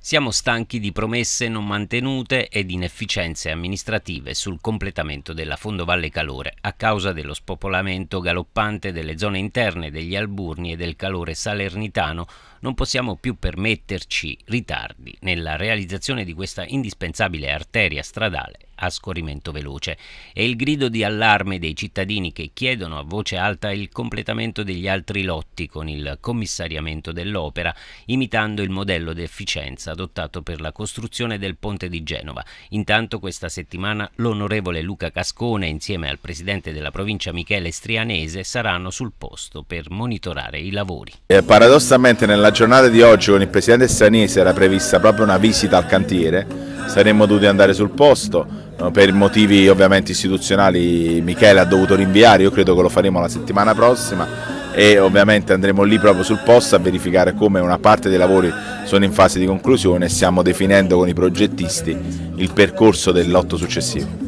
Siamo stanchi di promesse non mantenute ed inefficienze amministrative sul completamento della Fondovalle Calore a causa dello spopolamento galoppante delle zone interne degli Alburni e del calore salernitano. Non possiamo più permetterci ritardi nella realizzazione di questa indispensabile arteria stradale a scorrimento veloce. È il grido di allarme dei cittadini che chiedono a voce alta il completamento degli altri lotti con il commissariamento dell'opera, imitando il modello di efficienza adottato per la costruzione del ponte di Genova. Intanto questa settimana l'onorevole Luca Cascone insieme al presidente della provincia Michele Strianese saranno sul posto per monitorare i lavori. Eh, paradossalmente nella giornata di oggi con il presidente Strianese era prevista proprio una visita al cantiere, saremmo dovuti andare sul posto, eh, per motivi ovviamente istituzionali Michele ha dovuto rinviare, io credo che lo faremo la settimana prossima e ovviamente andremo lì proprio sul posto a verificare come una parte dei lavori sono in fase di conclusione e stiamo definendo con i progettisti il percorso dell'otto successivo.